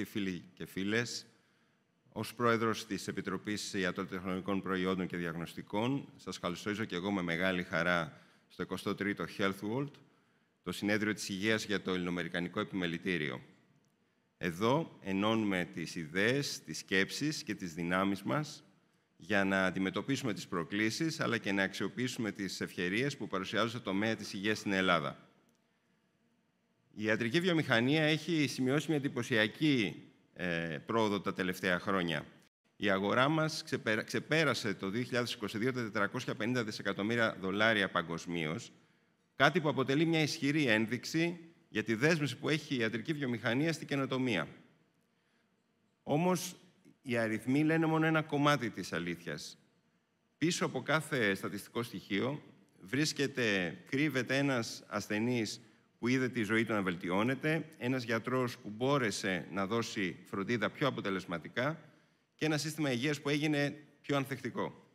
αγαπητοί φίλοι και φίλες, ως Πρόεδρος της Επιτροπής Ιατροτεχνολογικών Προϊόντων και Διαγνωστικών, σας καλωσορίζω και εγώ με μεγάλη χαρά στο 23ο Health World, το Συνέδριο της Υγείας για το Ελληνοαμερικανικό Επιμελητήριο. Εδώ ενώνουμε τις ιδέες, τις σκέψεις και τις δυνάμεις μας για να αντιμετωπίσουμε τις προκλήσεις, αλλά και να αξιοποιήσουμε τις ευκαιρίες που παρουσιάζουν το τομέα της υγείας στην Ελλάδα. Η ιατρική βιομηχανία έχει σημειώσει μια εντυπωσιακή ε, πρόοδο τα τελευταία χρόνια. Η αγορά μας ξεπέρασε το 2022 τα 450 δισεκατομμύρια δολάρια παγκοσμίως, κάτι που αποτελεί μια ισχυρή ένδειξη για τη δέσμευση που έχει η ιατρική βιομηχανία στην καινοτομία. Όμως, οι αριθμοί λένε μόνο ένα κομμάτι της αλήθειας. Πίσω από κάθε στατιστικό στοιχείο βρίσκεται, κρύβεται ένας ασθενής που είδε τη ζωή του να βελτιώνεται, ένας γιατρός που μπόρεσε να δώσει φροντίδα πιο αποτελεσματικά και ένα σύστημα υγείας που έγινε πιο ανθεκτικό.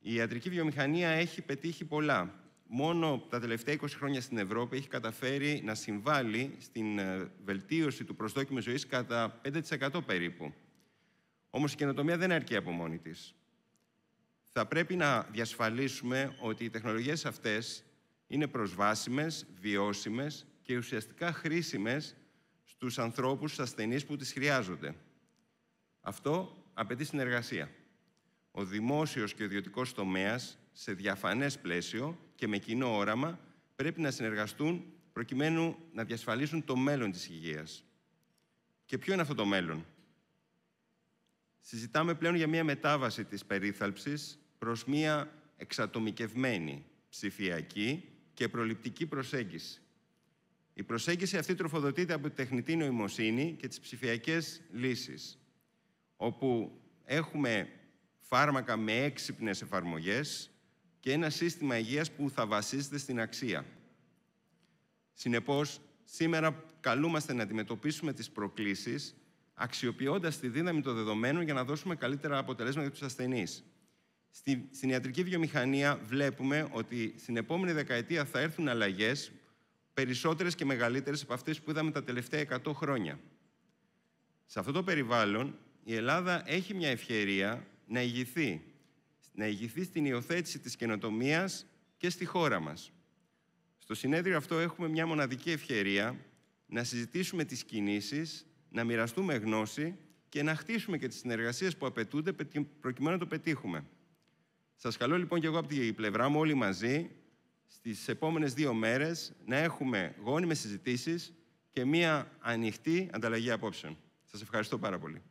Η ιατρική βιομηχανία έχει πετύχει πολλά. Μόνο τα τελευταία 20 χρόνια στην Ευρώπη έχει καταφέρει να συμβάλλει στην ε, βελτίωση του προσδόκιμου ζωής κατά 5% περίπου. Όμως η καινοτομία δεν αρκεί από μόνη της. Θα πρέπει να διασφαλίσουμε ότι οι τεχνολογίες αυτές είναι προσβάσιμες, βιώσιμες και ουσιαστικά χρήσιμες στους ανθρώπους, στους ασθενείς που τις χρειάζονται. Αυτό απαιτεί συνεργασία. Ο δημόσιος και ο ιδιωτικός τομέας σε διαφανές πλαίσιο και με κοινό όραμα πρέπει να συνεργαστούν προκειμένου να διασφαλίσουν το μέλλον της υγείας. Και ποιο είναι αυτό το μέλλον. Συζητάμε πλέον για μια μετάβαση της περίθαλψης προς μια εξατομικευμένη, ψηφιακή και προληπτική προσέγγιση. Η προσέγγιση αυτή τροφοδοτείται από τη τεχνητή νοημοσύνη και τις ψηφιακές λύσεις, όπου έχουμε φάρμακα με έξυπνες εφαρμογές και ένα σύστημα υγείας που θα βασίζεται στην αξία. Συνεπώς, σήμερα καλούμαστε να αντιμετωπίσουμε τις προκλήσεις αξιοποιώντας τη δύναμη των δεδομένων για να δώσουμε καλύτερα αποτελέσματα για τους ασθενείς στην ιατρική βιομηχανία βλέπουμε ότι στην επόμενη δεκαετία θα έρθουν αλλαγές περισσότερες και μεγαλύτερες από αυτές που είδαμε τα τελευταία 100 χρόνια. Σε αυτό το περιβάλλον, η Ελλάδα έχει μια ευκαιρία να ηγηθεί. Να ηγηθεί στην υιοθέτηση της καινοτομίας και στη χώρα μας. Στο συνέδριο αυτό έχουμε μια μοναδική ευκαιρία να συζητήσουμε τις κινήσεις, να μοιραστούμε γνώση και να χτίσουμε και τις συνεργασίες που απαιτούνται προκειμένου να το πετύχουμε. Σας καλώ λοιπόν και εγώ από την πλευρά μου όλοι μαζί στις επόμενες δύο μέρες να έχουμε γόνιμες συζητήσεις και μία ανοιχτή ανταλλαγή απόψεων. Σας ευχαριστώ πάρα πολύ.